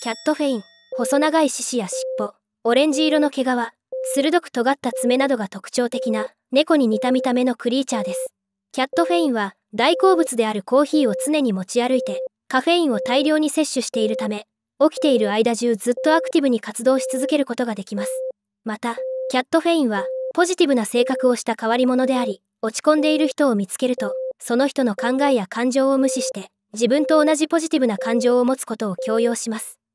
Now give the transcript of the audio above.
キャットフェイン細長い獅子や尻尾オレンジ色の毛皮鋭く尖った爪などが特徴的な猫に似た見た目のクリーチャーですキャットフェインは大好物であるコーヒーを常に持ち歩いてカフェインを大量に摂取しているため起きている間中ずっとアクティブに活動し続けることができますまたキャットフェインはポジティブな性格をした変わり者であり落ち込んでいる人を見つけるとその人の考えや感情を無視して自分と同じポジティブな感情を持つことを強要します